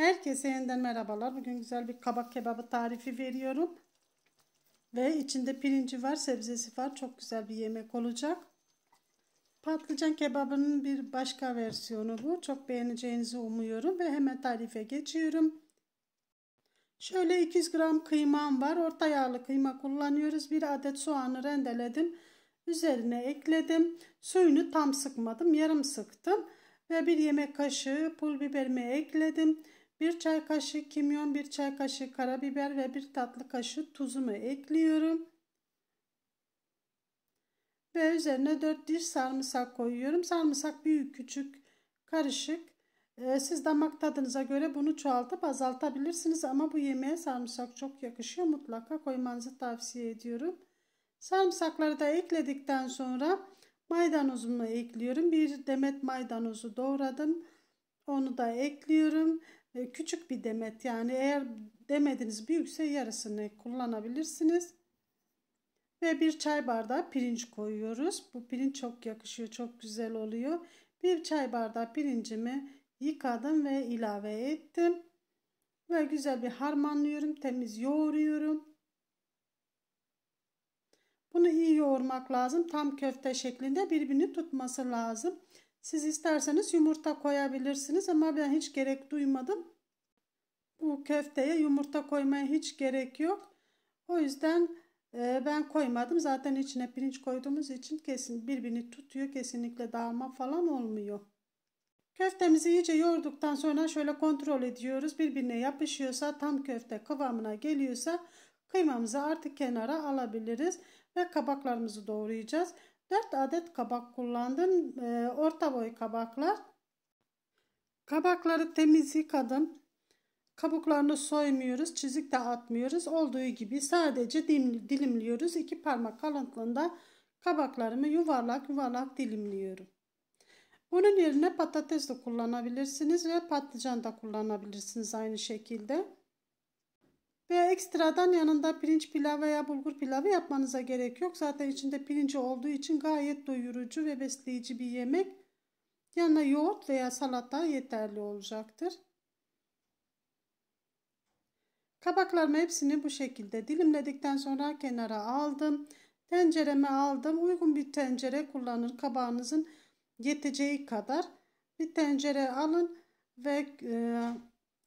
Herkese yeniden merhabalar. Bugün güzel bir kabak kebabı tarifi veriyorum. Ve içinde pirinci var, sebzesi var. Çok güzel bir yemek olacak. Patlıcan kebabının bir başka versiyonu bu. Çok beğeneceğinizi umuyorum ve hemen tarife geçiyorum. Şöyle 200 gram kıymam var. Orta yağlı kıyma kullanıyoruz. Bir adet soğanı rendeledim. Üzerine ekledim. Suyunu tam sıkmadım. Yarım sıktım. Ve bir yemek kaşığı pul biberimi ekledim. 1 çay kaşığı kimyon, 1 çay kaşığı karabiber ve 1 tatlı kaşığı tuzumu ekliyorum. Ve üzerine 4 diş sarımsak koyuyorum. Sarımsak büyük küçük karışık. Ee, siz damak tadınıza göre bunu çoğaltıp azaltabilirsiniz. Ama bu yemeğe sarımsak çok yakışıyor. Mutlaka koymanızı tavsiye ediyorum. Sarımsakları da ekledikten sonra maydanozumu ekliyorum. Bir demet maydanozu doğradım. Onu da ekliyorum. E, küçük bir demet yani eğer demediniz büyükse yarısını kullanabilirsiniz. Ve bir çay bardağı pirinç koyuyoruz. Bu pirinç çok yakışıyor çok güzel oluyor. Bir çay bardağı pirincimi yıkadım ve ilave ettim. Ve güzel bir harmanlıyorum temiz yoğuruyorum. Bunu iyi yoğurmak lazım. Tam köfte şeklinde birbirini tutması lazım. Siz isterseniz yumurta koyabilirsiniz ama ben hiç gerek duymadım. Bu köfteye yumurta koymaya hiç gerek yok. O yüzden e, ben koymadım. Zaten içine pirinç koyduğumuz için kesin birbirini tutuyor. Kesinlikle dağılma falan olmuyor. Köftemizi iyice yoğurduktan sonra şöyle kontrol ediyoruz. Birbirine yapışıyorsa tam köfte kıvamına geliyorsa kıymamızı artık kenara alabiliriz ve kabaklarımızı doğrayacağız. 4 adet kabak kullandım. E, orta boy kabaklar. Kabakları temiz yıkadım. Kabuklarını soymuyoruz, çizik de atmıyoruz. Olduğu gibi sadece dilimliyoruz. İki parmak kalınlığında kabaklarımı yuvarlak yuvarlak dilimliyorum. Bunun yerine patates de kullanabilirsiniz ve patlıcan da kullanabilirsiniz aynı şekilde. Veya ekstradan yanında pirinç pilav veya bulgur pilavı yapmanıza gerek yok. Zaten içinde pirinci olduğu için gayet doyurucu ve besleyici bir yemek. Yanına yoğurt veya salata yeterli olacaktır. Kabaklarımı hepsini bu şekilde dilimledikten sonra kenara aldım. Tencereme aldım. Uygun bir tencere kullanın. Kabağınızın yeteceği kadar bir tencere alın ve e,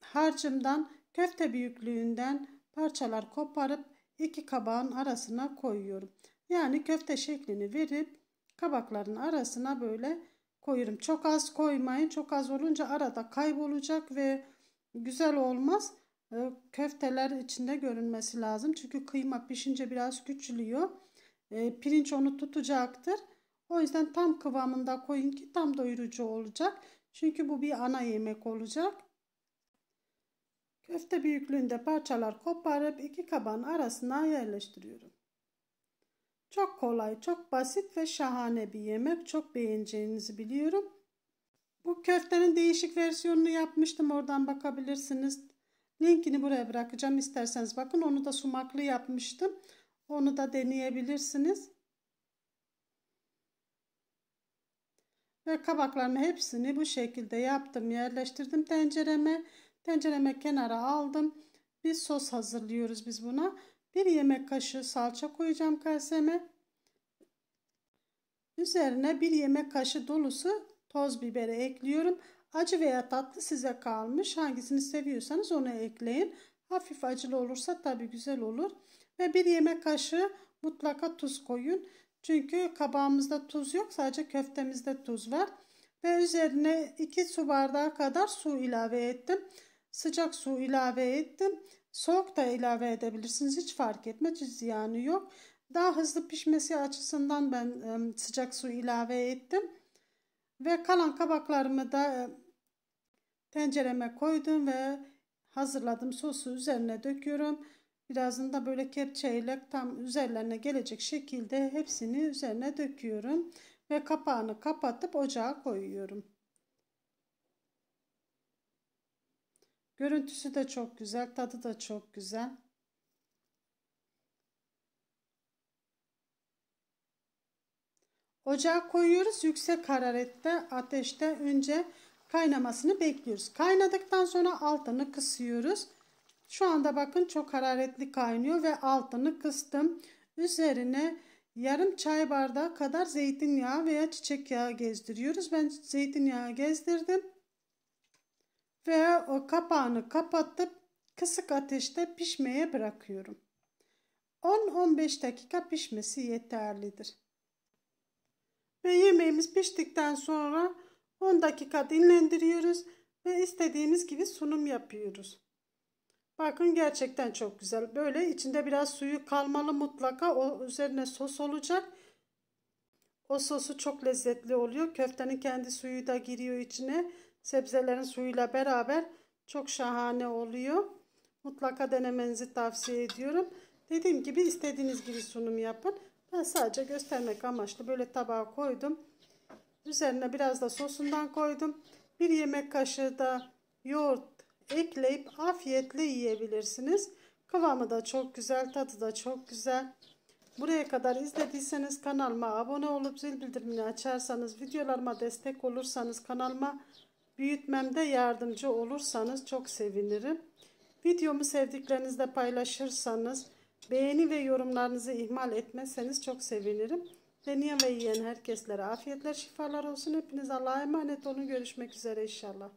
harcımdan Köfte büyüklüğünden parçalar koparıp iki kabağın arasına koyuyorum. Yani köfte şeklini verip kabakların arasına böyle koyuyorum. Çok az koymayın. Çok az olunca arada kaybolacak ve güzel olmaz. Ee, köfteler içinde görünmesi lazım. Çünkü kıyma pişince biraz küçülüyor. Ee, pirinç onu tutacaktır. O yüzden tam kıvamında koyun ki tam doyurucu olacak. Çünkü bu bir ana yemek olacak. Köfte büyüklüğünde parçalar koparıp iki kabın arasına yerleştiriyorum. Çok kolay, çok basit ve şahane bir yemek. Çok beğeneceğinizi biliyorum. Bu köftenin değişik versiyonunu yapmıştım. Oradan bakabilirsiniz. Linkini buraya bırakacağım. İsterseniz bakın onu da sumaklı yapmıştım. Onu da deneyebilirsiniz. Ve kabaklarını hepsini bu şekilde yaptım. Yerleştirdim tencereme. Tencereme kenara aldım. Bir sos hazırlıyoruz biz buna. Bir yemek kaşığı salça koyacağım kaseme. Üzerine bir yemek kaşığı dolusu toz biberi ekliyorum. Acı veya tatlı size kalmış. Hangisini seviyorsanız onu ekleyin. Hafif acılı olursa tabi güzel olur. Ve bir yemek kaşığı mutlaka tuz koyun. Çünkü kabağımızda tuz yok sadece köftemizde tuz var. Ve üzerine 2 su bardağı kadar su ilave ettim. Sıcak su ilave ettim. Soğuk da ilave edebilirsiniz. Hiç fark etmez. Hiç ziyanı yok. Daha hızlı pişmesi açısından ben sıcak su ilave ettim. Ve kalan kabaklarımı da tencereme koydum ve hazırladım. Sosu üzerine döküyorum. Birazını da böyle kepçeyle tam üzerlerine gelecek şekilde hepsini üzerine döküyorum. Ve kapağını kapatıp ocağa koyuyorum. Görüntüsü de çok güzel, tadı da çok güzel. Ocağa koyuyoruz yüksek hararette ateşte önce kaynamasını bekliyoruz. Kaynadıktan sonra altını kısıyoruz. Şu anda bakın çok hararetli kaynıyor ve altını kıstım. Üzerine yarım çay bardağı kadar zeytinyağı veya çiçek yağı gezdiriyoruz. Ben zeytinyağı gezdirdim ve o kapağını kapatıp kısık ateşte pişmeye bırakıyorum. 10-15 dakika pişmesi yeterlidir. Ve yemeğimiz piştikten sonra 10 dakika dinlendiriyoruz ve istediğimiz gibi sunum yapıyoruz. Bakın gerçekten çok güzel. Böyle içinde biraz suyu kalmalı mutlaka. O üzerine sos olacak. O sosu çok lezzetli oluyor. Köftenin kendi suyu da giriyor içine sebzelerin suyuyla beraber çok şahane oluyor. Mutlaka denemenizi tavsiye ediyorum. Dediğim gibi istediğiniz gibi sunum yapın. Ben sadece göstermek amaçlı böyle tabağa koydum. Üzerine biraz da sosundan koydum. Bir yemek kaşığı da yoğurt ekleyip afiyetle yiyebilirsiniz. Kıvamı da çok güzel, tadı da çok güzel. Buraya kadar izlediyseniz kanalıma abone olup zil bildirimini açarsanız, videolarıma destek olursanız kanalıma Büyütmemde yardımcı olursanız çok sevinirim. Videomu sevdiklerinizle paylaşırsanız, beğeni ve yorumlarınızı ihmal etmezseniz çok sevinirim. Deneyen ve yiyen herkeslere afiyetler, şifalar olsun. Hepiniz Allah'a emanet olun. Görüşmek üzere inşallah.